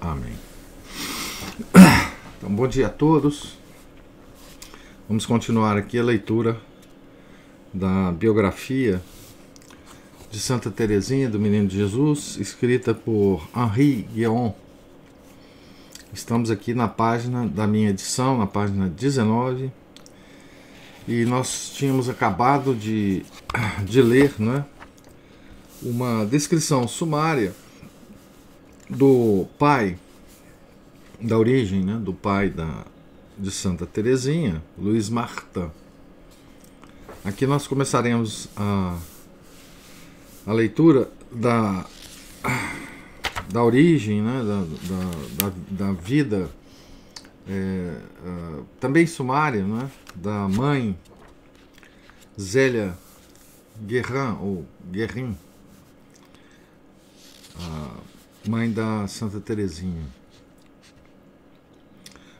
Amém. Então, bom dia a todos. Vamos continuar aqui a leitura da biografia de Santa Teresinha do Menino Jesus, escrita por Henri Guion. Estamos aqui na página da minha edição, na página 19, e nós tínhamos acabado de, de ler né, uma descrição sumária do pai, da origem né, do pai da, de Santa Teresinha, Luiz Marta. Aqui nós começaremos a, a leitura da, da origem, né, da, da, da vida é, uh, também sumária né, da mãe Zélia Guerrin, ou Guerrin, uh, ah, mãe da Santa Teresinha.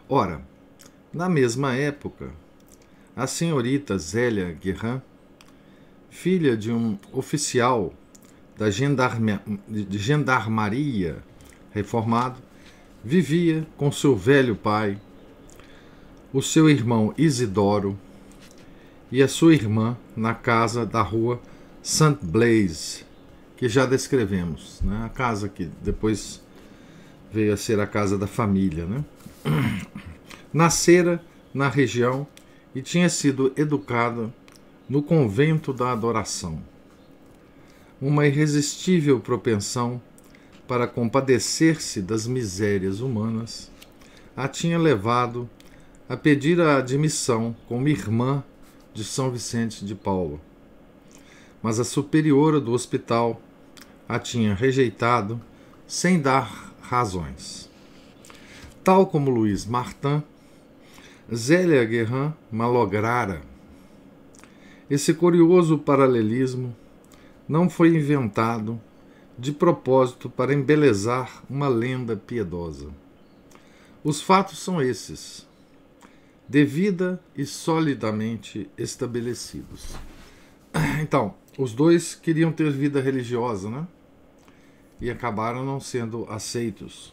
Ora, na mesma época, a senhorita Zélia Guerrin, filha de um oficial da gendarme, de gendarmaria reformado, vivia com seu velho pai, o seu irmão Isidoro e a sua irmã na casa da rua Saint Blaise, que já descrevemos. Né? A casa que depois veio a ser a casa da família. Né? Nascera na região e tinha sido educada no convento da adoração. Uma irresistível propensão para compadecer-se das misérias humanas a tinha levado a pedir a admissão como irmã de São Vicente de Paulo. Mas a superiora do hospital a tinha rejeitado sem dar razões. Tal como Luiz Martin, Zélia Guerrin malograra. Esse curioso paralelismo não foi inventado de propósito para embelezar uma lenda piedosa. Os fatos são esses, devida e solidamente estabelecidos. Então, os dois queriam ter vida religiosa, né? e acabaram não sendo aceitos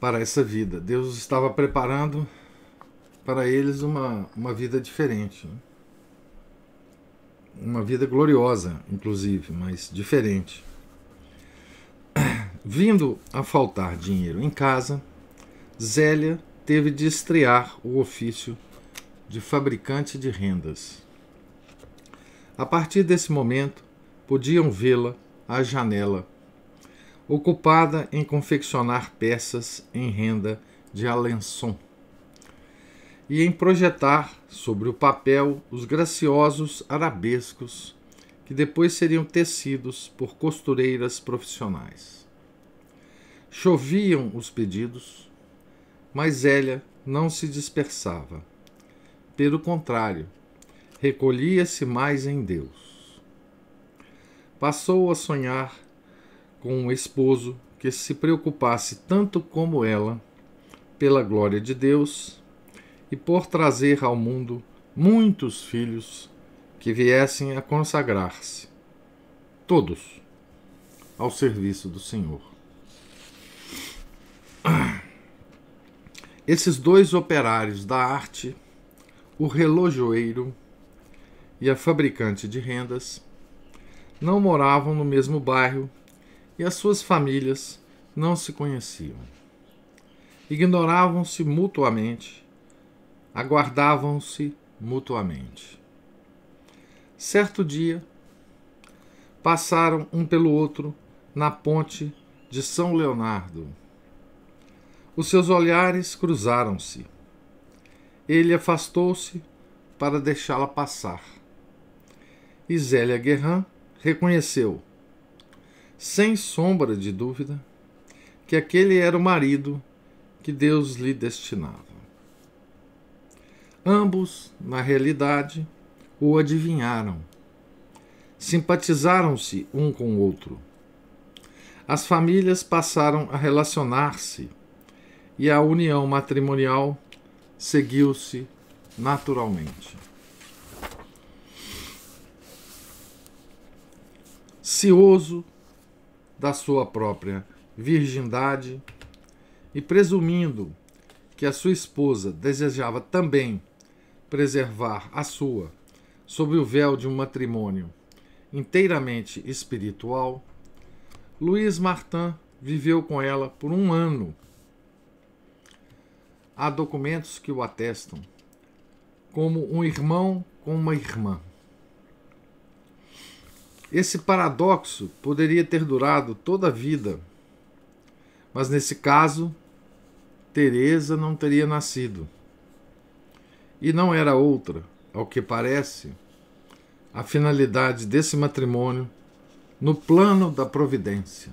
para essa vida. Deus estava preparando para eles uma, uma vida diferente. Né? Uma vida gloriosa, inclusive, mas diferente. Vindo a faltar dinheiro em casa, Zélia teve de estrear o ofício de fabricante de rendas. A partir desse momento, podiam vê-la à janela, ocupada em confeccionar peças em renda de Alençon e em projetar sobre o papel os graciosos arabescos que depois seriam tecidos por costureiras profissionais. Choviam os pedidos, mas Elia não se dispersava. Pelo contrário, recolhia-se mais em Deus passou a sonhar com um esposo que se preocupasse tanto como ela pela glória de Deus e por trazer ao mundo muitos filhos que viessem a consagrar-se, todos, ao serviço do Senhor. Esses dois operários da arte, o relojoeiro e a fabricante de rendas, não moravam no mesmo bairro e as suas famílias não se conheciam. Ignoravam-se mutuamente, aguardavam-se mutuamente. Certo dia, passaram um pelo outro na ponte de São Leonardo. Os seus olhares cruzaram-se. Ele afastou-se para deixá-la passar. E Zélia Guerrin reconheceu, sem sombra de dúvida, que aquele era o marido que Deus lhe destinava. Ambos, na realidade, o adivinharam. Simpatizaram-se um com o outro. As famílias passaram a relacionar-se e a união matrimonial seguiu-se naturalmente. cioso da sua própria virgindade e presumindo que a sua esposa desejava também preservar a sua sob o véu de um matrimônio inteiramente espiritual, Luiz Martin viveu com ela por um ano. Há documentos que o atestam como um irmão com uma irmã. Esse paradoxo poderia ter durado toda a vida, mas nesse caso, Teresa não teria nascido. E não era outra, ao que parece, a finalidade desse matrimônio no plano da providência.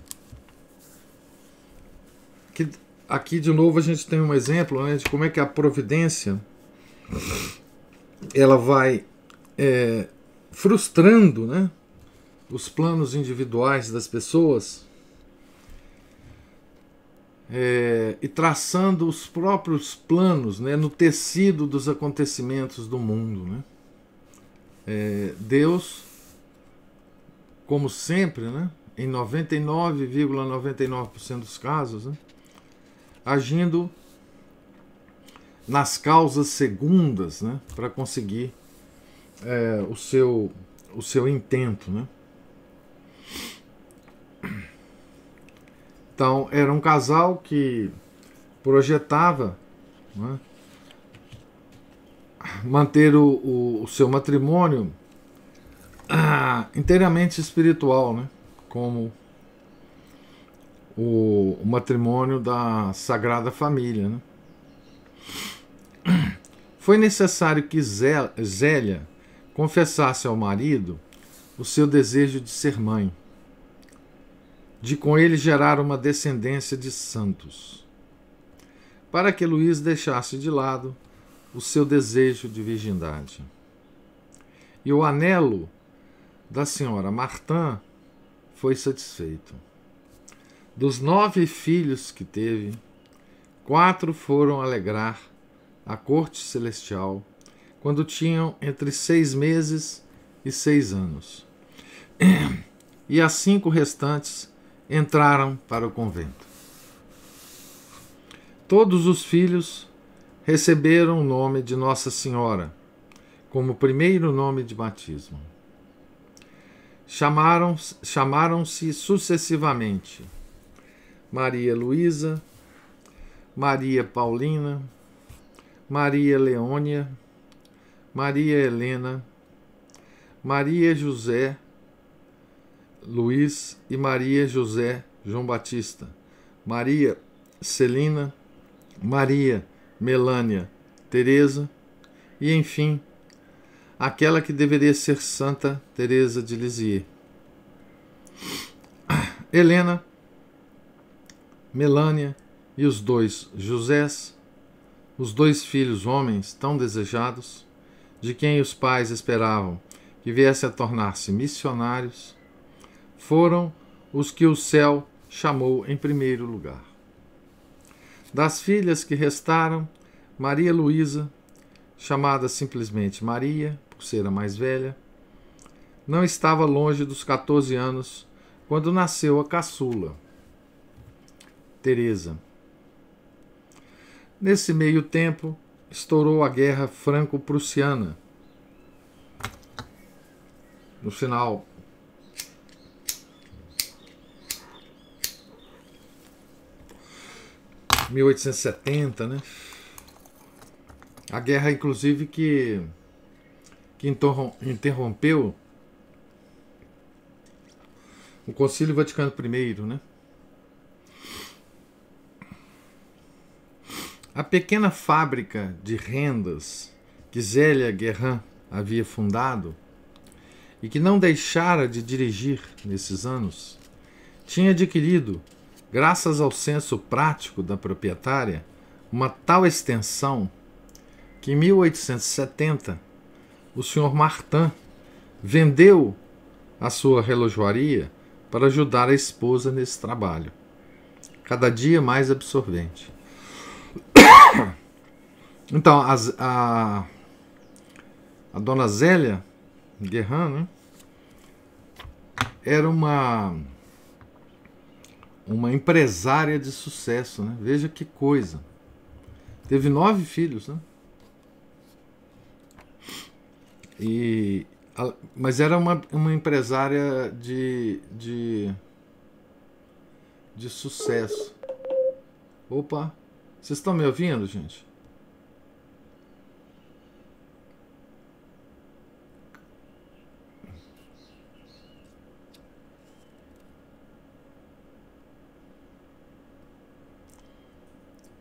Que aqui de novo a gente tem um exemplo né, de como é que a providência ela vai é, frustrando, né? os planos individuais das pessoas é, e traçando os próprios planos né, no tecido dos acontecimentos do mundo. Né? É, Deus, como sempre, né, em 99,99% ,99 dos casos, né, agindo nas causas segundas né, para conseguir é, o, seu, o seu intento. Né? Então, era um casal que projetava né, manter o, o, o, seu matrimônio ah, inteiramente espiritual, né, como o, o, matrimônio da Sagrada Família. Né. Foi necessário que Zélia confessasse ao marido o seu desejo de ser mãe de com ele gerar uma descendência de santos, para que Luís deixasse de lado o seu desejo de virgindade. E o anelo da senhora Martã foi satisfeito. Dos nove filhos que teve, quatro foram alegrar a corte celestial quando tinham entre seis meses e seis anos. E as cinco restantes entraram para o convento. Todos os filhos receberam o nome de Nossa Senhora como primeiro nome de batismo. Chamaram-se chamaram sucessivamente Maria Luísa, Maria Paulina, Maria Leônia, Maria Helena, Maria José, Luiz e Maria José João Batista, Maria Celina, Maria Melânia Teresa e, enfim, aquela que deveria ser Santa Teresa de Lisieux. Helena, Melânia e os dois Josés, os dois filhos homens tão desejados, de quem os pais esperavam que viessem a tornar-se missionários, foram os que o céu chamou em primeiro lugar. Das filhas que restaram, Maria Luísa, chamada simplesmente Maria, por ser a mais velha, não estava longe dos 14 anos quando nasceu a caçula, Teresa. Nesse meio tempo, estourou a Guerra Franco-Prussiana. No final 1870, né? A guerra, inclusive, que, que interrompeu o Concílio Vaticano I, né? A pequena fábrica de rendas que Zélia Guerrin havia fundado e que não deixara de dirigir nesses anos, tinha adquirido Graças ao senso prático da proprietária, uma tal extensão que em 1870 o senhor Martin vendeu a sua relojoaria para ajudar a esposa nesse trabalho, cada dia mais absorvente. Então, a, a dona Zélia Guerrano né, era uma uma empresária de sucesso, né? Veja que coisa. Teve nove filhos, né? E, mas era uma, uma empresária de, de, de sucesso. Opa! Vocês estão me ouvindo, gente?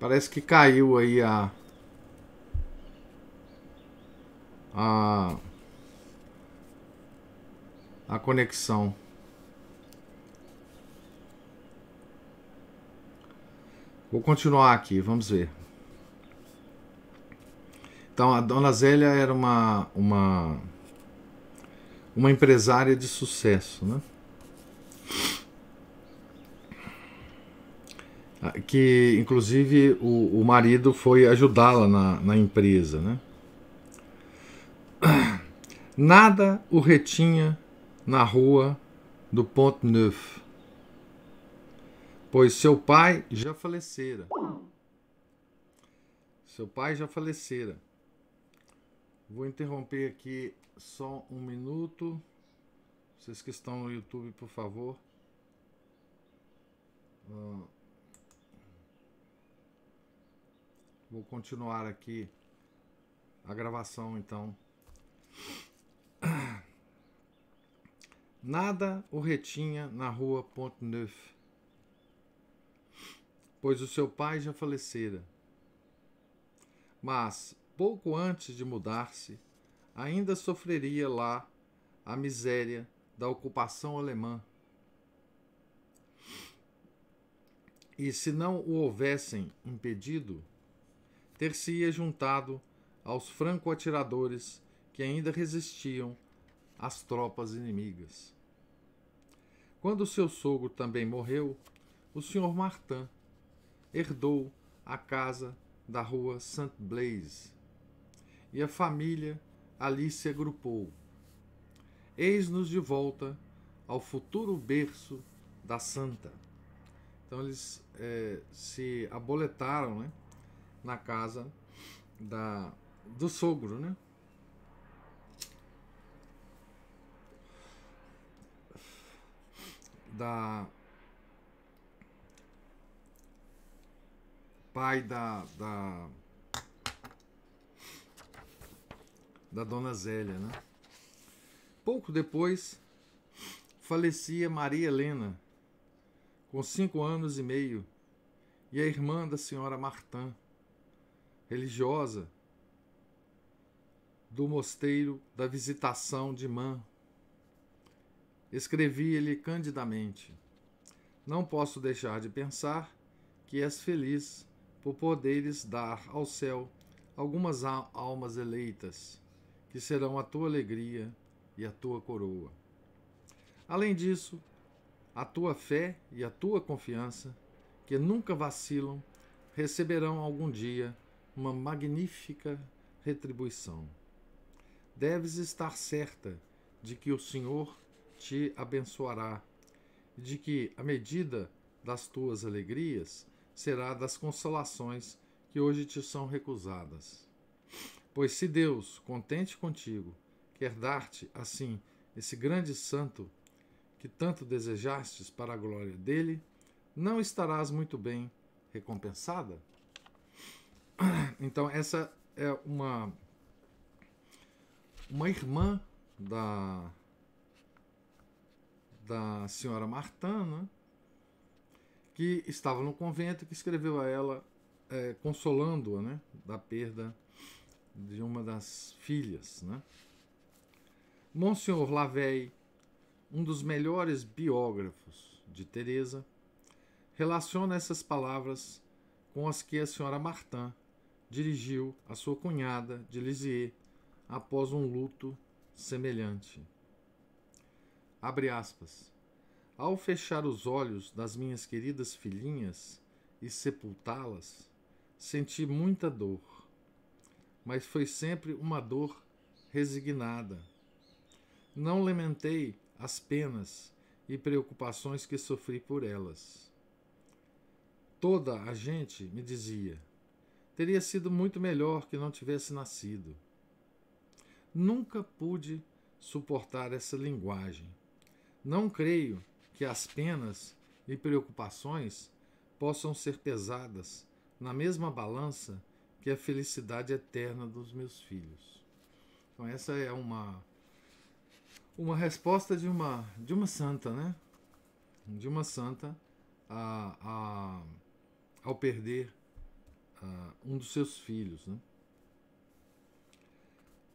Parece que caiu aí a. A. A conexão. Vou continuar aqui, vamos ver. Então, a dona Zélia era uma, uma, uma empresária de sucesso, né? que inclusive o, o marido foi ajudá-la na, na empresa. Né? Nada o retinha na rua do Pont Neuf, pois seu pai já falecera. Seu pai já falecera. Vou interromper aqui só um minuto. Vocês que estão no YouTube, por favor. Uh. Vou continuar aqui a gravação então. Nada o retinha na rua Pont Neuf, pois o seu pai já falecera. Mas, pouco antes de mudar-se, ainda sofreria lá a miséria da ocupação alemã. E se não o houvessem impedido, ter-se-ia juntado aos franco-atiradores que ainda resistiam às tropas inimigas. Quando seu sogro também morreu, o senhor Martin herdou a casa da rua Saint Blaise e a família ali se agrupou. Eis-nos de volta ao futuro berço da Santa. Então eles é, se aboletaram, né? na casa da, do sogro, né? Da pai da, da da dona Zélia, né? Pouco depois falecia Maria Helena, com cinco anos e meio, e a irmã da senhora Martã, religiosa do mosteiro da Visitação de Man. Escrevi-lhe candidamente: Não posso deixar de pensar que és feliz por poderes dar ao céu algumas almas eleitas, que serão a tua alegria e a tua coroa. Além disso, a tua fé e a tua confiança, que nunca vacilam, receberão algum dia uma magnífica retribuição. Deves estar certa de que o Senhor te abençoará, e de que a medida das tuas alegrias será das consolações que hoje te são recusadas. Pois se Deus, contente contigo, quer dar-te, assim, esse grande santo que tanto desejastes para a glória dele, não estarás muito bem recompensada? Então, essa é uma uma irmã da da senhora Martana né, que estava no convento que escreveu a ela é, consolando-a né, da perda de uma das filhas. Né. Monsenhor Lavey, um dos melhores biógrafos de Teresa, relaciona essas palavras com as que a senhora Martin dirigiu a sua cunhada de Lisieux após um luto semelhante. Abre aspas. Ao fechar os olhos das minhas queridas filhinhas e sepultá-las, senti muita dor, mas foi sempre uma dor resignada. Não lamentei as penas e preocupações que sofri por elas. Toda a gente me dizia: Teria sido muito melhor que não tivesse nascido. Nunca pude suportar essa linguagem. Não creio que as penas e preocupações possam ser pesadas na mesma balança que a felicidade eterna dos meus filhos. Então essa é uma uma resposta de uma de uma santa, né? De uma santa a, a ao perder a um dos seus filhos. Né?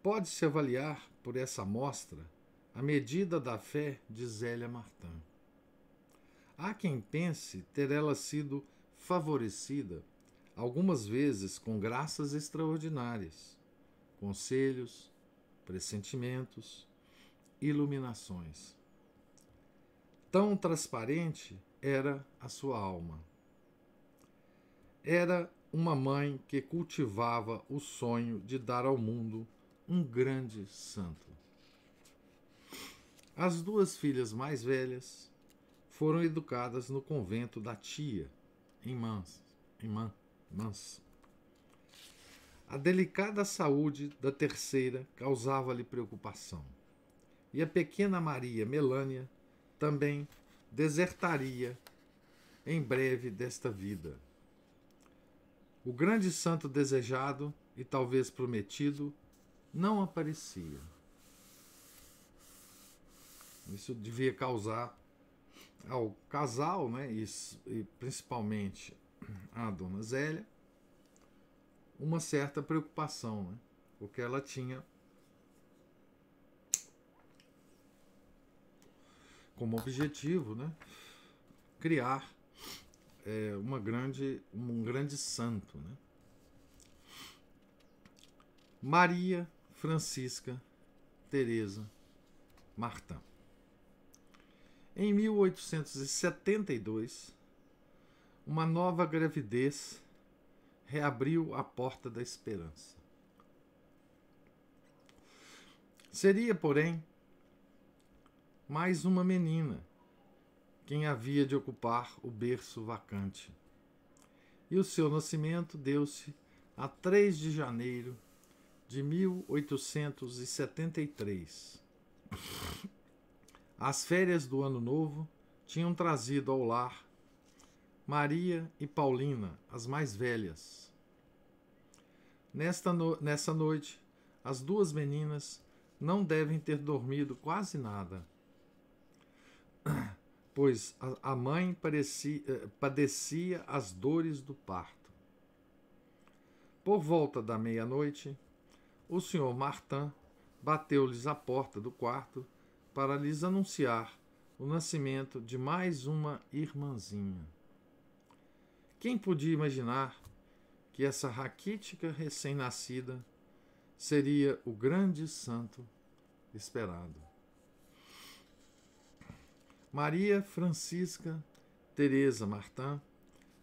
Pode-se avaliar por essa amostra a medida da fé de Zélia Martã. Há quem pense ter ela sido favorecida algumas vezes com graças extraordinárias, conselhos, pressentimentos, iluminações. Tão transparente era a sua alma. Era uma mãe que cultivava o sonho de dar ao mundo um grande santo. As duas filhas mais velhas foram educadas no convento da tia, em Mans. Em Man, Mans. A delicada saúde da terceira causava-lhe preocupação. E a pequena Maria Melânia também desertaria em breve desta vida o grande santo desejado e talvez prometido não aparecia. Isso devia causar ao casal, né, e, e principalmente à dona Zélia, uma certa preocupação, né, porque ela tinha como objetivo né, criar é, uma grande, um grande santo. Né? Maria Francisca Teresa Martã. Em 1872, uma nova gravidez reabriu a porta da esperança. Seria, porém, mais uma menina quem havia de ocupar o berço vacante. E o seu nascimento deu-se a 3 de janeiro de 1873. As férias do Ano Novo tinham trazido ao lar Maria e Paulina, as mais velhas. Nesta no nessa noite, as duas meninas não devem ter dormido quase nada pois a mãe parecia, eh, padecia as dores do parto. Por volta da meia-noite, o senhor Martin bateu-lhes a porta do quarto para lhes anunciar o nascimento de mais uma irmãzinha. Quem podia imaginar que essa raquítica recém-nascida seria o grande santo esperado? Maria Francisca Teresa Martã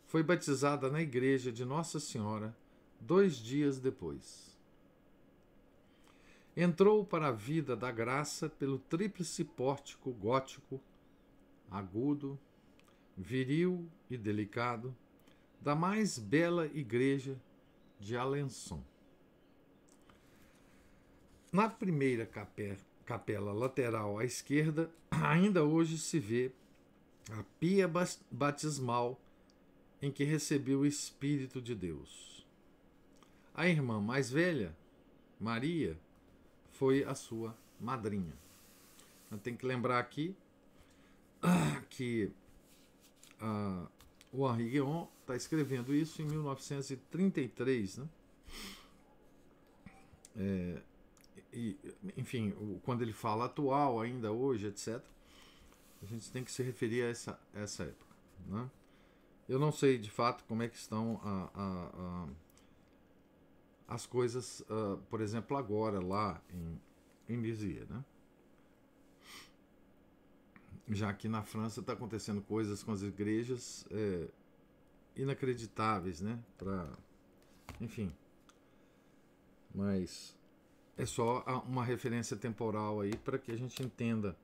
foi batizada na igreja de Nossa Senhora dois dias depois. Entrou para a vida da graça pelo tríplice pórtico gótico, agudo, viril e delicado, da mais bela igreja de Alençon. Na primeira capela capela lateral à esquerda, ainda hoje se vê a pia batismal em que recebeu o Espírito de Deus. A irmã mais velha, Maria, foi a sua madrinha. Tem que lembrar aqui que uh, o Henri Guion está escrevendo isso em 1933, né? É, e, enfim, quando ele fala atual, ainda hoje, etc., a gente tem que se referir a essa, essa época. Né? Eu não sei de fato como é que estão a, a, a, as coisas, ah, por exemplo, agora lá em, em Lisieux, né? Já que na França está acontecendo coisas com as igrejas é, inacreditáveis, né? Pra, enfim. Mas é só uma referência temporal aí para que a gente entenda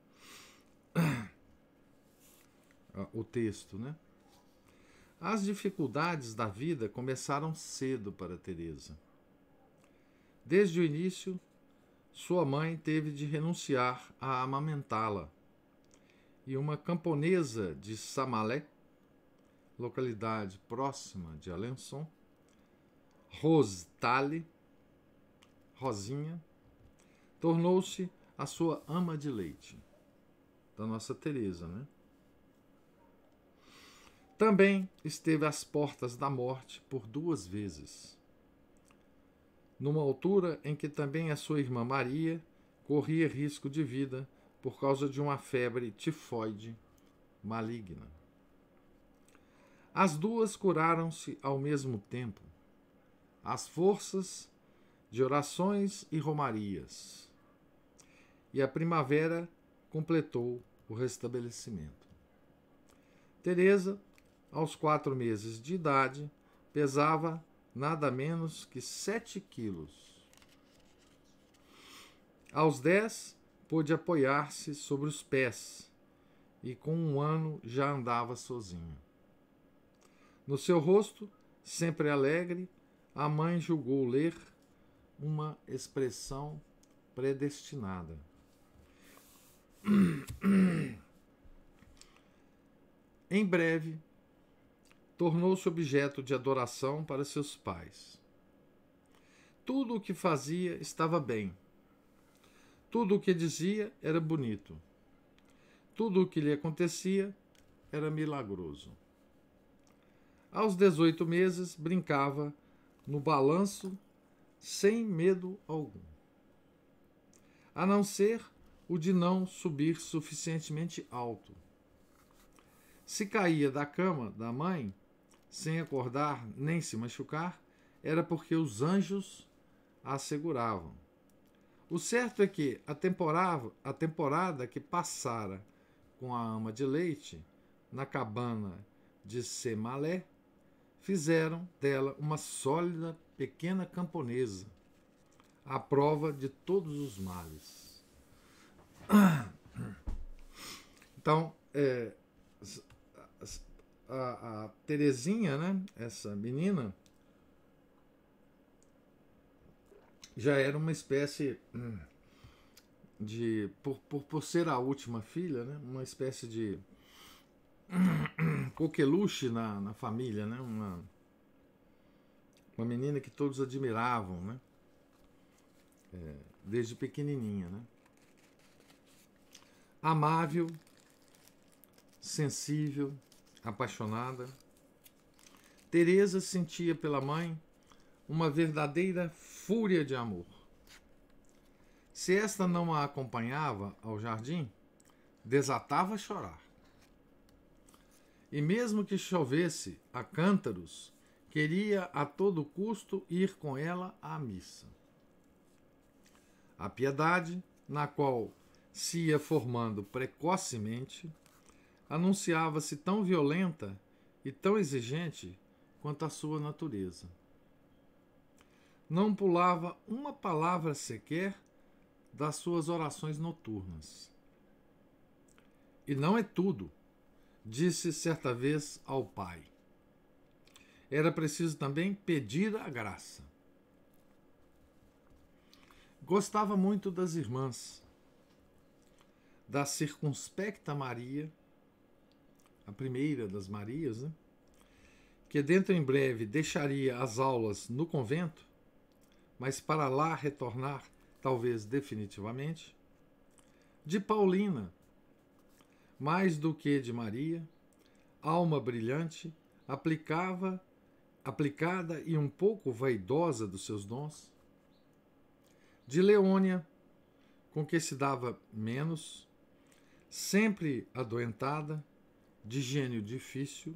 o texto, né? As dificuldades da vida começaram cedo para Teresa. Desde o início, sua mãe teve de renunciar a amamentá-la. E uma camponesa de Samalé, localidade próxima de Alençon, Rose Tale, Rosinha, tornou-se a sua ama de leite, da nossa Teresa, né? Também esteve às portas da morte por duas vezes, numa altura em que também a sua irmã Maria corria risco de vida por causa de uma febre tifoide maligna. As duas curaram-se ao mesmo tempo. As forças de orações e romarias. E a primavera completou o restabelecimento. Teresa, aos quatro meses de idade, pesava nada menos que sete quilos. Aos dez, pôde apoiar-se sobre os pés e com um ano já andava sozinha. No seu rosto, sempre alegre, a mãe julgou ler uma expressão predestinada. em breve, tornou-se objeto de adoração para seus pais. Tudo o que fazia estava bem. Tudo o que dizia era bonito. Tudo o que lhe acontecia era milagroso. Aos 18 meses, brincava no balanço sem medo algum, a não ser o de não subir suficientemente alto. Se caía da cama da mãe, sem acordar nem se machucar, era porque os anjos a asseguravam. O certo é que a temporada, a temporada que passara com a ama de leite na cabana de Semalé fizeram dela uma sólida pequena camponesa, à prova de todos os males. Então, é, a, a Terezinha, né, essa menina, já era uma espécie hum, de, por, por, por ser a última filha, né, uma espécie de coqueluche na, na família, né? Uma, uma menina que todos admiravam, né? É, desde pequenininha, né? Amável, sensível, apaixonada. Teresa sentia pela mãe uma verdadeira fúria de amor. Se esta não a acompanhava ao jardim, desatava a chorar. E mesmo que chovesse a cântaros, queria a todo custo ir com ela à missa. A piedade, na qual se ia formando precocemente, anunciava-se tão violenta e tão exigente quanto a sua natureza. Não pulava uma palavra sequer das suas orações noturnas. E não é tudo disse certa vez ao Pai. Era preciso também pedir a graça. Gostava muito das irmãs, da circunspecta Maria, a primeira das Marias, né? que dentro em breve deixaria as aulas no convento, mas para lá retornar, talvez definitivamente, de Paulina, mais do que de Maria, alma brilhante, aplicava, aplicada e um pouco vaidosa dos seus dons, de Leônia, com que se dava menos, sempre adoentada, de gênio difícil,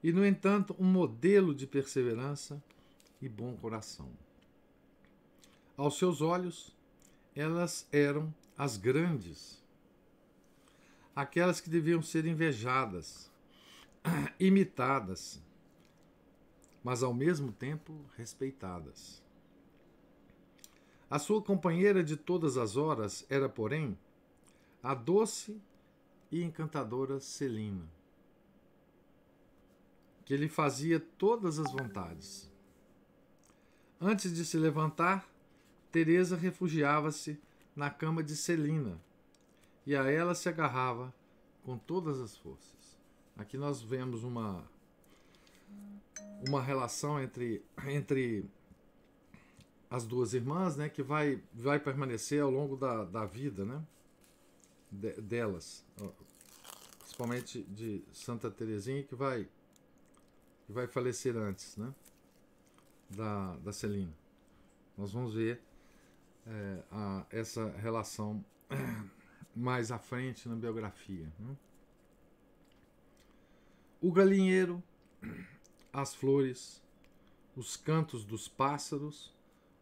e, no entanto, um modelo de perseverança e bom coração. Aos seus olhos, elas eram as grandes aquelas que deviam ser invejadas, imitadas, mas ao mesmo tempo respeitadas. A sua companheira de todas as horas era, porém, a doce e encantadora Celina, que lhe fazia todas as vontades. Antes de se levantar, Teresa refugiava-se na cama de Celina e a ela se agarrava com todas as forças. Aqui nós vemos uma uma relação entre entre as duas irmãs, né, que vai vai permanecer ao longo da, da vida, né, de, delas, principalmente de Santa Teresinha que vai que vai falecer antes, né, da da Celina. Nós vamos ver é, a, essa relação mais à frente na biografia. Né? O galinheiro, as flores, os cantos dos pássaros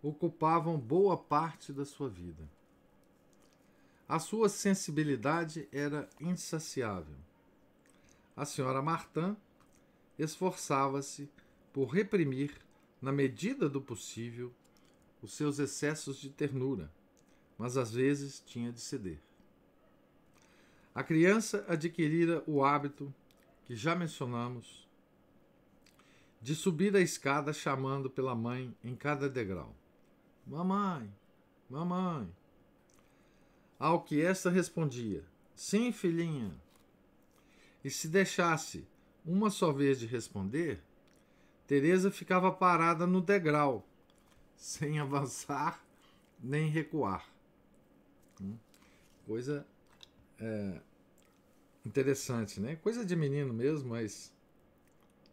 ocupavam boa parte da sua vida. A sua sensibilidade era insaciável. A senhora Martã esforçava-se por reprimir, na medida do possível, os seus excessos de ternura, mas às vezes tinha de ceder. A criança adquirira o hábito que já mencionamos de subir a escada chamando pela mãe em cada degrau. Mamãe, mamãe. Ao que esta respondia: Sim, filhinha. E se deixasse uma só vez de responder, Teresa ficava parada no degrau, sem avançar nem recuar. Hum? Coisa é, interessante, né? Coisa de menino mesmo, mas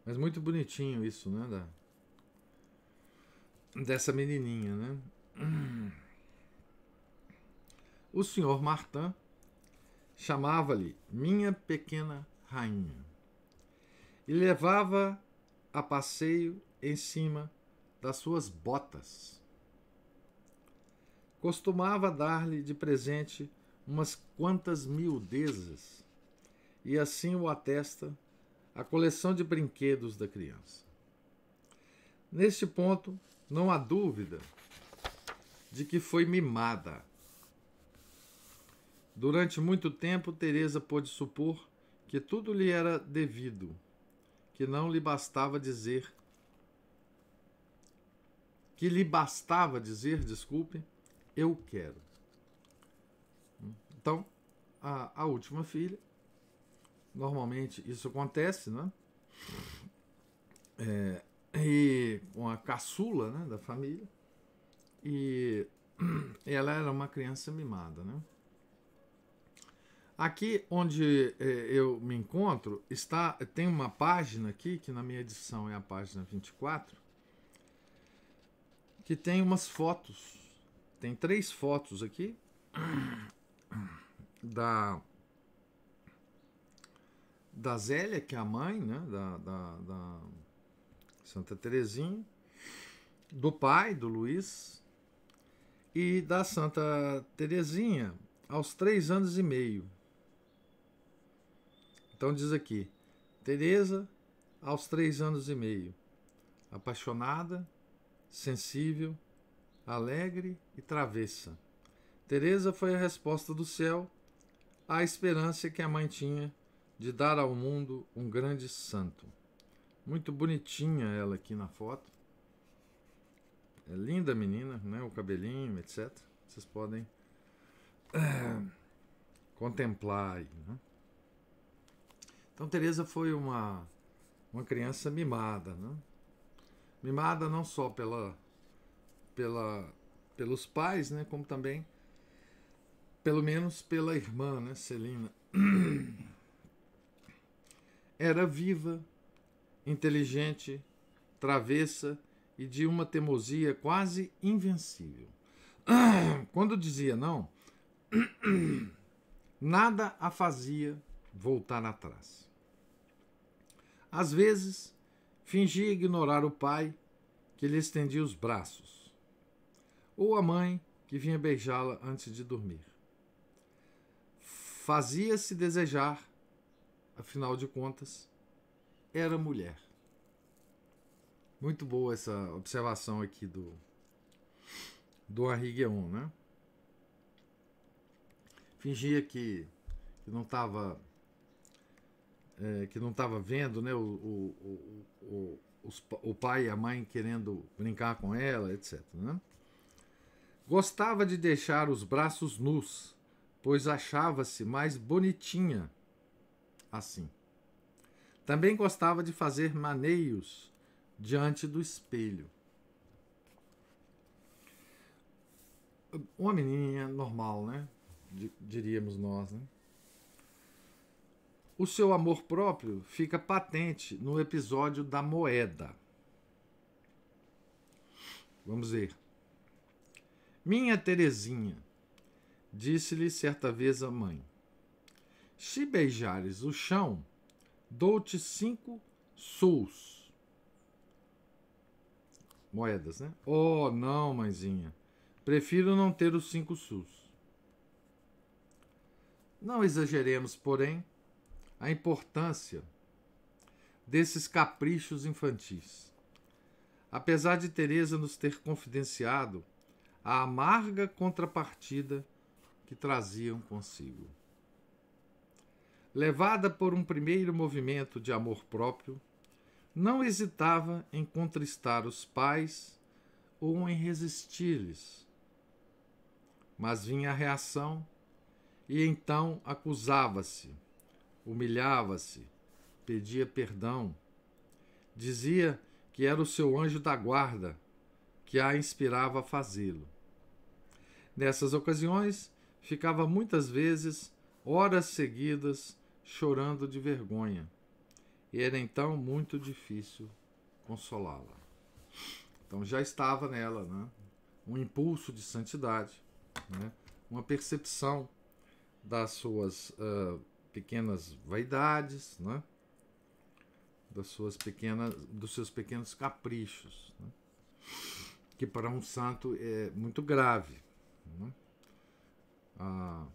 mas muito bonitinho isso, né? Da, dessa menininha, né? O senhor Martin chamava-lhe minha pequena rainha e levava a passeio em cima das suas botas. Costumava dar-lhe de presente umas quantas miudezas e assim o atesta a coleção de brinquedos da criança. Neste ponto, não há dúvida de que foi mimada. Durante muito tempo, Teresa pôde supor que tudo lhe era devido, que não lhe bastava dizer que lhe bastava dizer, desculpe, eu quero. Então, a, a última filha Normalmente isso acontece, né? É, e com a caçula né, da família. E ela era uma criança mimada, né? Aqui onde eh, eu me encontro, está tem uma página aqui, que na minha edição é a página 24, que tem umas fotos. Tem três fotos aqui da da Zélia, que é a mãe né, da, da, da Santa Terezinha, do pai, do Luiz, e da Santa Terezinha aos três anos e meio. Então diz aqui, Teresa aos três anos e meio, apaixonada, sensível, alegre e travessa. Teresa foi a resposta do céu à esperança que a mãe tinha de dar ao mundo um grande santo. Muito bonitinha ela aqui na foto. É linda menina, né? O cabelinho, etc. Vocês podem é, contemplar aí, né? Então Teresa foi uma uma criança mimada, né? Mimada não só pela pela pelos pais, né, como também pelo menos pela irmã, né, Celina. Era viva, inteligente, travessa e de uma teimosia quase invencível. Quando dizia não, nada a fazia voltar atrás. Às vezes, fingia ignorar o pai, que lhe estendia os braços, ou a mãe, que vinha beijá-la antes de dormir. Fazia-se desejar afinal de contas, era mulher. Muito boa essa observação aqui do, do Henri Guéon, né? Fingia que, que não estava é, que não estava vendo, né? O, o, o, os, o pai e a mãe querendo brincar com ela, etc. Né? Gostava de deixar os braços nus, pois achava-se mais bonitinha assim. Também gostava de fazer maneios diante do espelho. Uma menininha normal, né? diríamos nós, né? O seu amor próprio fica patente no episódio da moeda. Vamos ver. Minha Terezinha, disse-lhe certa vez a mãe, se beijares o chão, dou-te cinco sus, Moedas, né? Oh, não, mãezinha. Prefiro não ter os cinco sus. Não exageremos, porém, a importância desses caprichos infantis. Apesar de Teresa nos ter confidenciado a amarga contrapartida que traziam consigo levada por um primeiro movimento de amor próprio, não hesitava em contristar os pais ou em resistir-lhes. Mas vinha a reação e então acusava-se, humilhava-se, pedia perdão, dizia que era o seu anjo da guarda que a inspirava a fazê-lo. Nessas ocasiões, ficava muitas vezes, horas seguidas, chorando de vergonha, e era então muito difícil consolá-la. Então já estava nela né, um impulso de santidade, né, uma percepção das suas uh, pequenas vaidades, né, das suas pequenas, dos seus pequenos caprichos, né, que para um santo é muito grave. Né. Ah,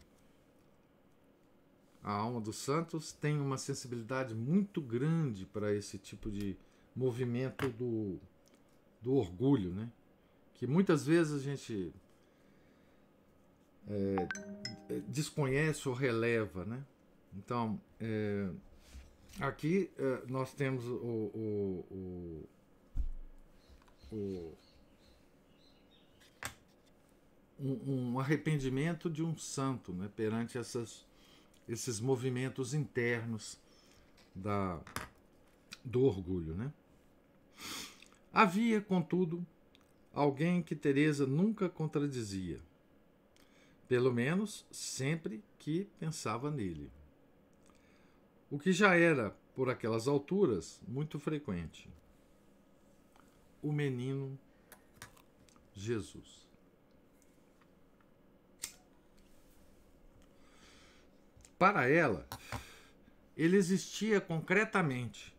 a alma dos santos tem uma sensibilidade muito grande para esse tipo de movimento do, do orgulho, né? Que muitas vezes a gente é, é desconhece ou releva, né? Então, é, aqui é, nós temos o, o, o, o um, um arrependimento de um santo né, perante essas esses movimentos internos da, do orgulho. Né? Havia, contudo, alguém que Teresa nunca contradizia, pelo menos sempre que pensava nele. O que já era, por aquelas alturas, muito frequente. O menino Jesus. para ela, ele existia concretamente,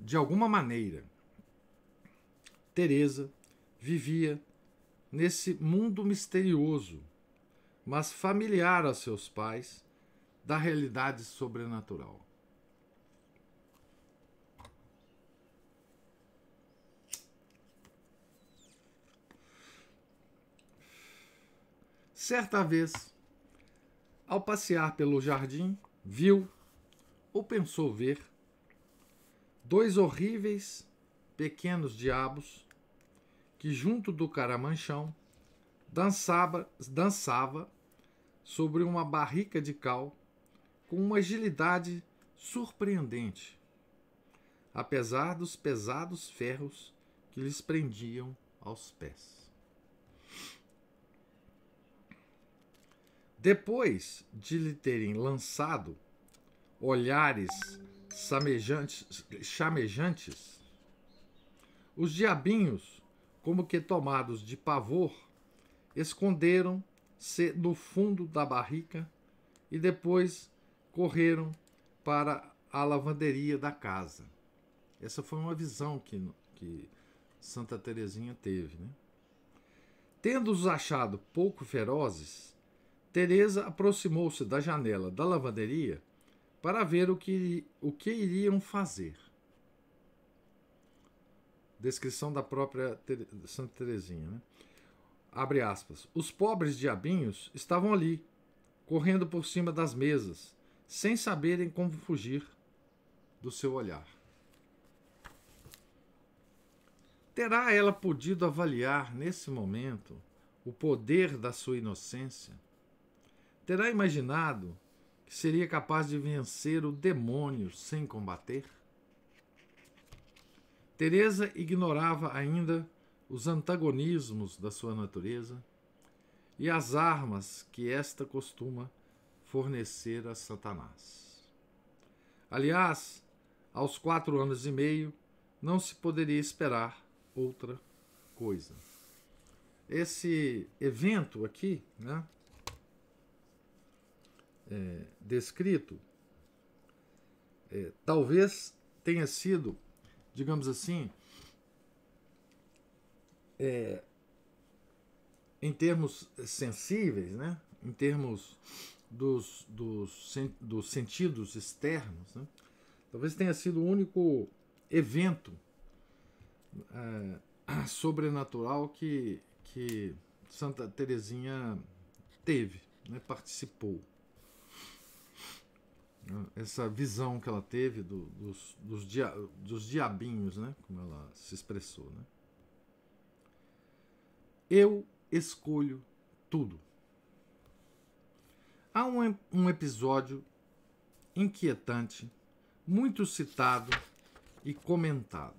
de alguma maneira. Teresa vivia nesse mundo misterioso, mas familiar a seus pais, da realidade sobrenatural. Certa vez, ao passear pelo jardim, viu, ou pensou ver, dois horríveis pequenos diabos que, junto do caramanchão, dançava, dançava sobre uma barrica de cal com uma agilidade surpreendente, apesar dos pesados ferros que lhes prendiam aos pés. Depois de lhe terem lançado olhares chamejantes, os diabinhos, como que tomados de pavor, esconderam-se no fundo da barrica e depois correram para a lavanderia da casa. Essa foi uma visão que, que Santa Terezinha teve. Né? Tendo-os achado pouco ferozes, Teresa aproximou-se da janela da lavanderia para ver o que, o que iriam fazer. Descrição da própria Ter Santa Teresinha. Né? Abre aspas. Os pobres diabinhos estavam ali, correndo por cima das mesas, sem saberem como fugir do seu olhar. Terá ela podido avaliar nesse momento o poder da sua inocência? terá imaginado que seria capaz de vencer o demônio sem combater? Teresa ignorava ainda os antagonismos da sua natureza e as armas que esta costuma fornecer a Satanás. Aliás, aos quatro anos e meio, não se poderia esperar outra coisa. Esse evento aqui, né, é, descrito, é, talvez tenha sido, digamos assim, é, em termos sensíveis, né? em termos dos, dos, dos sentidos externos, né? talvez tenha sido o único evento é, sobrenatural que, que Santa Teresinha teve, né? participou essa visão que ela teve do, dos, dos, dia, dos diabinhos, né? como ela se expressou. Né? Eu escolho tudo. Há um, um episódio inquietante, muito citado e comentado,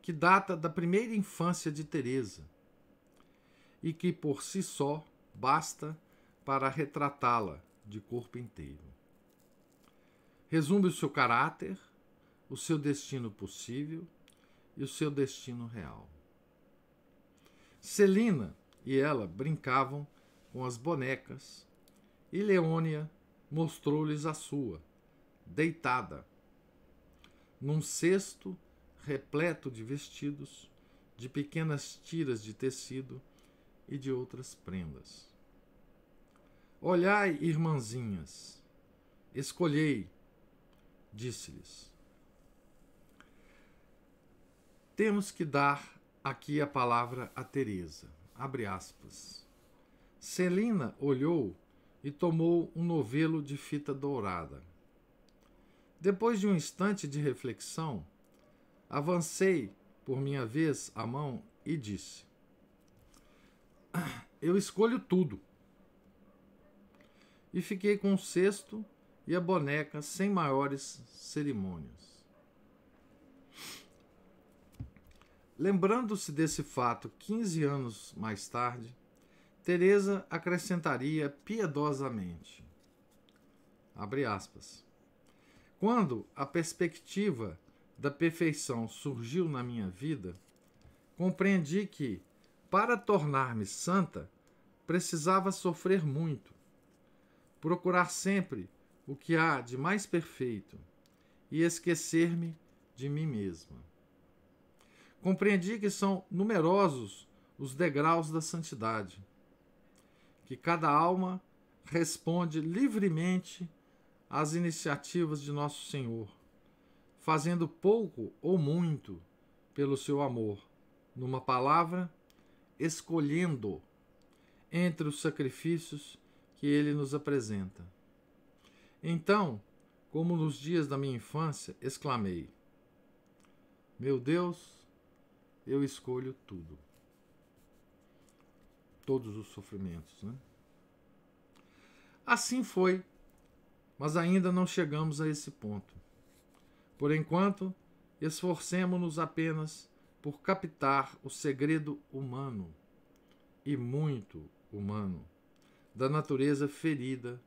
que data da primeira infância de Teresa e que por si só basta para retratá-la de corpo inteiro. Resume o seu caráter, o seu destino possível e o seu destino real. Celina e ela brincavam com as bonecas e Leônia mostrou-lhes a sua, deitada, num cesto repleto de vestidos, de pequenas tiras de tecido e de outras prendas. Olhai, irmãzinhas, escolhei, disse-lhes. Temos que dar aqui a palavra a Teresa. Abre aspas. Celina olhou e tomou um novelo de fita dourada. Depois de um instante de reflexão, avancei por minha vez a mão e disse: ah, Eu escolho tudo e fiquei com o cesto e a boneca sem maiores cerimônias. Lembrando-se desse fato 15 anos mais tarde, Teresa acrescentaria piedosamente, abre aspas, quando a perspectiva da perfeição surgiu na minha vida, compreendi que, para tornar-me santa, precisava sofrer muito procurar sempre o que há de mais perfeito e esquecer-me de mim mesma. Compreendi que são numerosos os degraus da santidade, que cada alma responde livremente às iniciativas de Nosso Senhor, fazendo pouco ou muito pelo seu amor, numa palavra, escolhendo entre os sacrifícios que ele nos apresenta. Então, como nos dias da minha infância, exclamei: Meu Deus, eu escolho tudo. Todos os sofrimentos, né? Assim foi, mas ainda não chegamos a esse ponto. Por enquanto, esforcemos-nos apenas por captar o segredo humano e muito humano da natureza ferida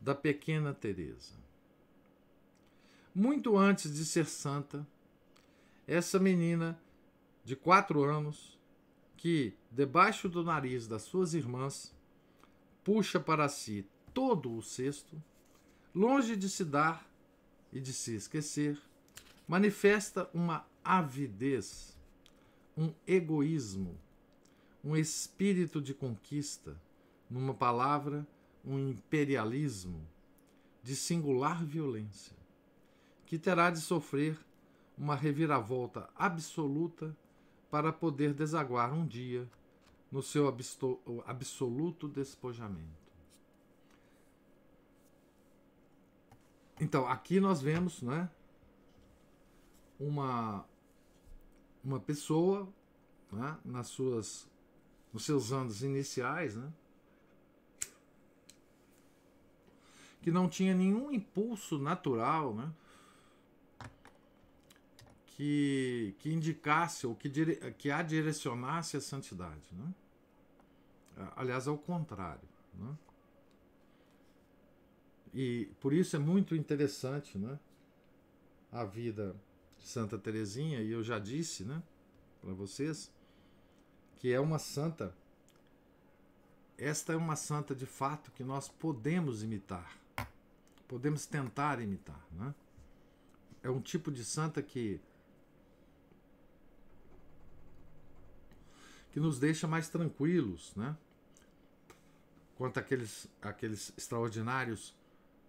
da pequena Teresa. Muito antes de ser santa, essa menina de quatro anos, que debaixo do nariz das suas irmãs puxa para si todo o cesto, longe de se dar e de se esquecer, manifesta uma avidez, um egoísmo, um espírito de conquista numa palavra, um imperialismo de singular violência, que terá de sofrer uma reviravolta absoluta para poder desaguar um dia no seu absoluto despojamento. Então, aqui nós vemos né, uma, uma pessoa né, nas suas, nos seus anos iniciais, né, que não tinha nenhum impulso natural, né? Que, que indicasse ou que, dire, que a direcionasse à santidade. Né? Aliás, ao contrário. Né? E por isso é muito interessante né? a vida de Santa Teresinha, e eu já disse né, para vocês que é uma santa. Esta é uma santa de fato que nós podemos imitar Podemos tentar imitar. Né? É um tipo de santa que que nos deixa mais tranquilos, né? Quanto àqueles, àqueles extraordinários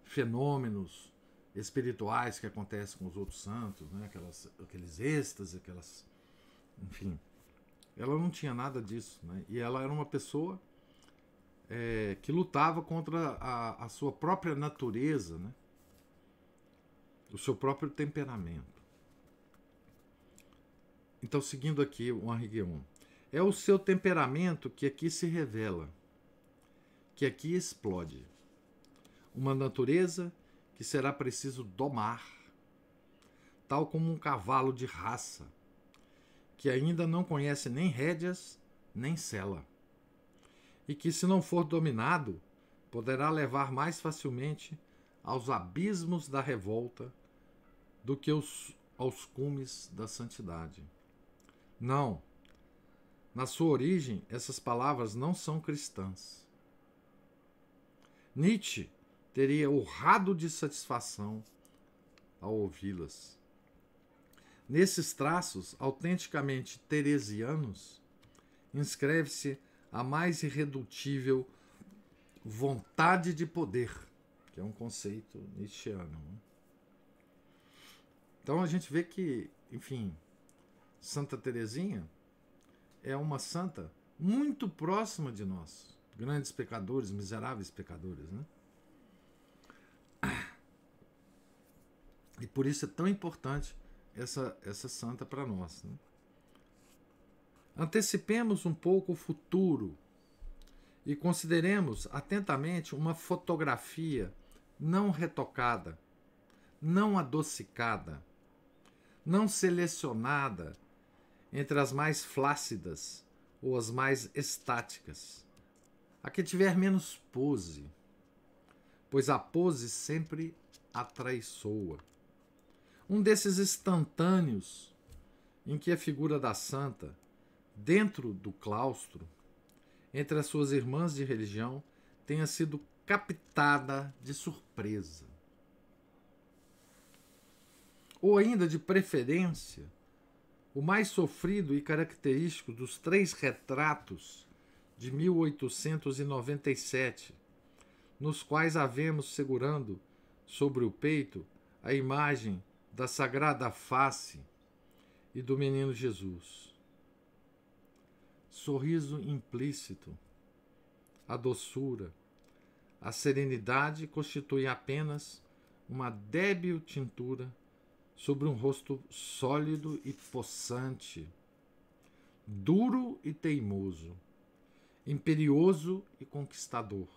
fenômenos espirituais que acontecem com os outros santos, né? Aquelas, aqueles êxtases, aquelas. Enfim. Ela não tinha nada disso, né? E ela era uma pessoa é, que lutava contra a, a sua própria natureza, né? o seu próprio temperamento. Então, seguindo aqui o Henri é o seu temperamento que aqui se revela, que aqui explode. Uma natureza que será preciso domar, tal como um cavalo de raça, que ainda não conhece nem rédeas nem sela e que, se não for dominado, poderá levar mais facilmente aos abismos da revolta do que os, aos cumes da santidade. Não, na sua origem, essas palavras não são cristãs. Nietzsche teria urrado de satisfação ao ouvi-las. Nesses traços autenticamente teresianos, inscreve-se a mais irredutível vontade de poder, que é um conceito nietzscheano. Né? Então a gente vê que, enfim, Santa Teresinha é uma santa muito próxima de nós, grandes pecadores, miseráveis pecadores, né? E por isso é tão importante essa, essa santa para nós. Né? Antecipemos um pouco o futuro e consideremos atentamente uma fotografia não retocada, não adocicada, não selecionada entre as mais flácidas ou as mais estáticas, a que tiver menos pose, pois a pose sempre atraiçoa. Um desses instantâneos em que a figura da santa dentro do claustro, entre as suas irmãs de religião, tenha sido captada de surpresa. Ou ainda, de preferência, o mais sofrido e característico dos três retratos de 1897, nos quais a vemos segurando sobre o peito a imagem da Sagrada Face e do Menino Jesus sorriso implícito, a doçura, a serenidade constituem apenas uma débil tintura sobre um rosto sólido e possante, duro e teimoso, imperioso e conquistador,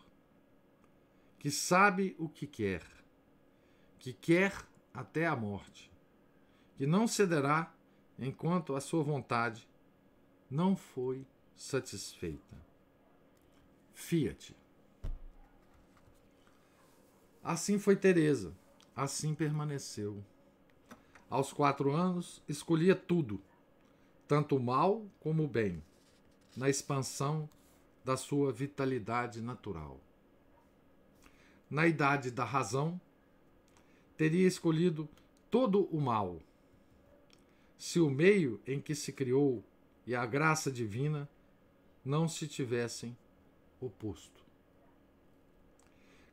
que sabe o que quer, que quer até a morte, que não cederá enquanto a sua vontade não foi satisfeita. Fiat. Assim foi Teresa, assim permaneceu. Aos quatro anos, escolhia tudo, tanto o mal como o bem, na expansão da sua vitalidade natural. Na idade da razão, teria escolhido todo o mal. Se o meio em que se criou e a graça divina não se tivessem oposto.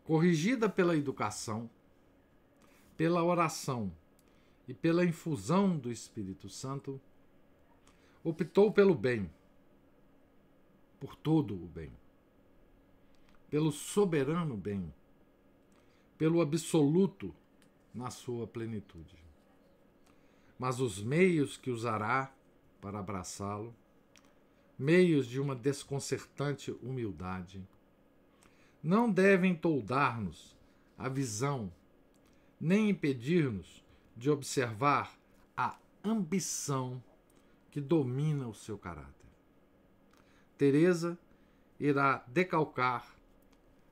Corrigida pela educação, pela oração e pela infusão do Espírito Santo, optou pelo bem, por todo o bem, pelo soberano bem, pelo absoluto na sua plenitude. Mas os meios que usará para abraçá-lo, meios de uma desconcertante humildade. Não devem toldar-nos a visão, nem impedir-nos de observar a ambição que domina o seu caráter. Teresa irá decalcar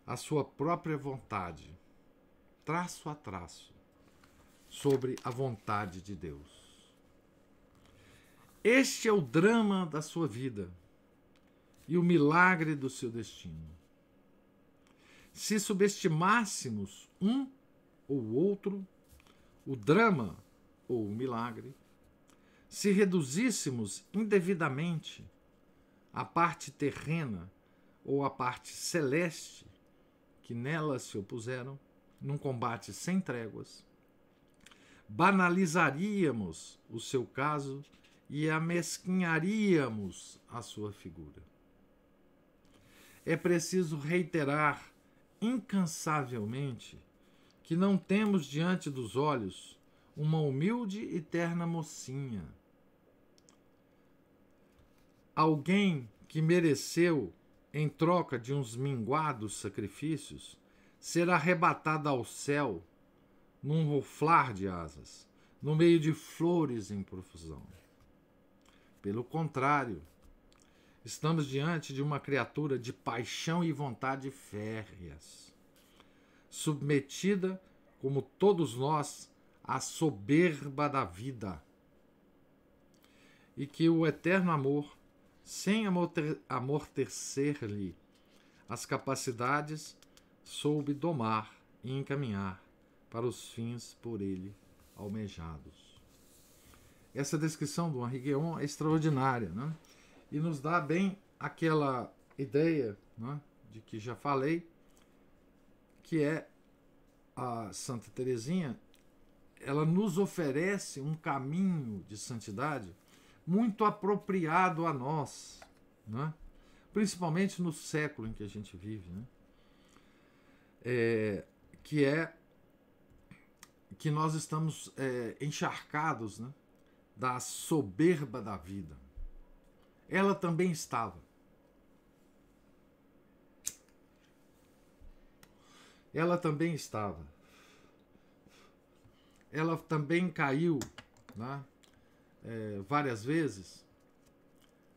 a sua própria vontade, traço a traço, sobre a vontade de Deus. Este é o drama da sua vida e o milagre do seu destino. Se subestimássemos um ou outro, o drama ou o milagre, se reduzíssemos indevidamente a parte terrena ou a parte celeste que nelas se opuseram, num combate sem tréguas, banalizaríamos o seu caso e amesquinharíamos a sua figura. É preciso reiterar incansavelmente que não temos diante dos olhos uma humilde e terna mocinha. Alguém que mereceu, em troca de uns minguados sacrifícios, ser arrebatada ao céu num ruflar de asas, no meio de flores em profusão. Pelo contrário, estamos diante de uma criatura de paixão e vontade férreas, submetida, como todos nós, à soberba da vida, e que o eterno amor, sem amortecer-lhe as capacidades, soube domar e encaminhar para os fins por ele almejados essa descrição do Henri Guéon é extraordinária né? e nos dá bem aquela ideia né, de que já falei, que é a Santa Teresinha, ela nos oferece um caminho de santidade muito apropriado a nós, né? principalmente no século em que a gente vive, né? É, que é que nós estamos é, encharcados né? da soberba da vida. Ela também estava. Ela também estava. Ela também caiu né, é, várias vezes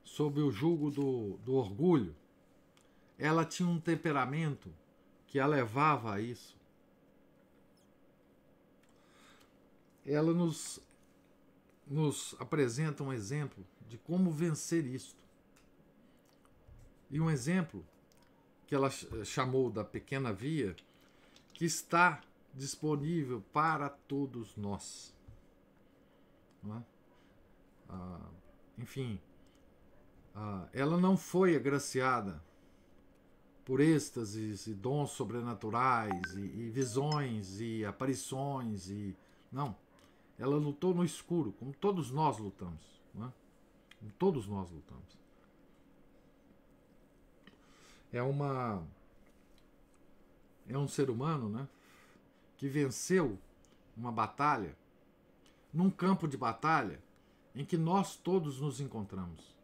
sob o jugo do, do orgulho. Ela tinha um temperamento que a levava a isso. Ela nos nos apresenta um exemplo de como vencer isto. E um exemplo que ela chamou da pequena via, que está disponível para todos nós. É? Ah, enfim, ah, ela não foi agraciada por êxtases e dons sobrenaturais e, e visões e aparições e não ela lutou no escuro, como todos nós lutamos. Né? Como todos nós lutamos. É uma. É um ser humano, né? Que venceu uma batalha num campo de batalha em que nós todos nos encontramos.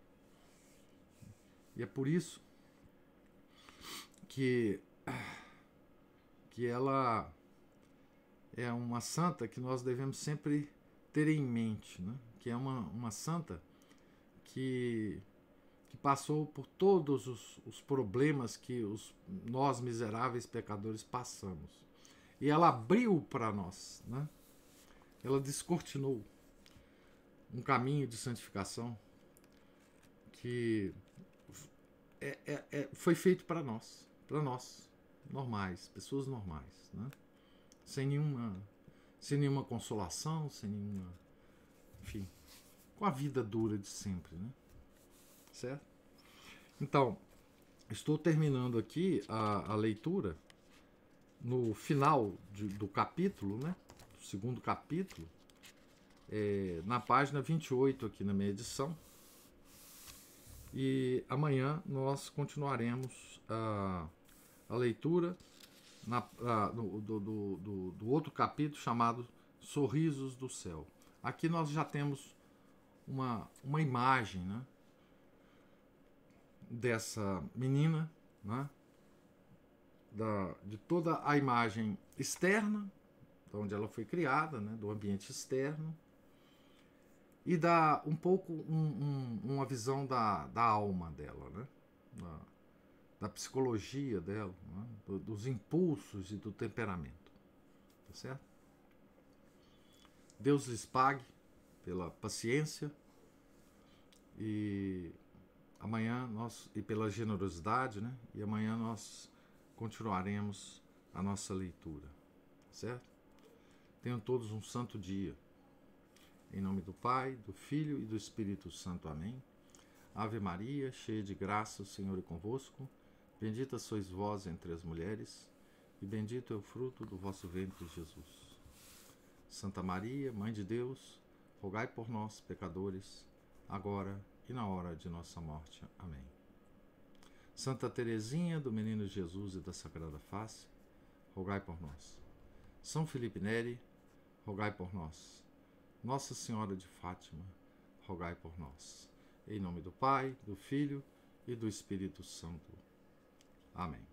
E é por isso que que ela é uma santa que nós devemos sempre ter em mente, né? que é uma, uma santa que, que passou por todos os, os problemas que os, nós, miseráveis pecadores, passamos. E ela abriu para nós, né? ela descortinou um caminho de santificação que é, é, é, foi feito para nós, para nós, normais, pessoas normais. Né? sem nenhuma, sem nenhuma consolação, sem nenhuma, enfim, com a vida dura de sempre, né? Certo? Então, estou terminando aqui a, a leitura no final de, do capítulo, né? Do segundo capítulo, é, na página 28 aqui na minha edição. E amanhã nós continuaremos a, a leitura na, ah, no, do, do, do, do outro capítulo chamado Sorrisos do Céu. Aqui nós já temos uma, uma imagem né, dessa menina, né, da, de toda a imagem externa, onde ela foi criada, né, do ambiente externo, e dá um pouco um, um, uma visão da, da alma dela, né, da, da psicologia dela, né? do, dos impulsos e do temperamento. Tá certo? Deus lhes pague pela paciência e amanhã nós e pela generosidade, né? E amanhã nós continuaremos a nossa leitura, tá certo? Tenham todos um santo dia. Em nome do Pai, do Filho e do Espírito Santo. Amém. Ave Maria, cheia de graça, o Senhor é convosco. Bendita sois vós entre as mulheres, e bendito é o fruto do vosso ventre, Jesus. Santa Maria, Mãe de Deus, rogai por nós, pecadores, agora e na hora de nossa morte. Amém. Santa Teresinha do Menino Jesus e da Sagrada Face, rogai por nós. São Felipe Neri, rogai por nós. Nossa Senhora de Fátima, rogai por nós. Em nome do Pai, do Filho e do Espírito Santo. Amém.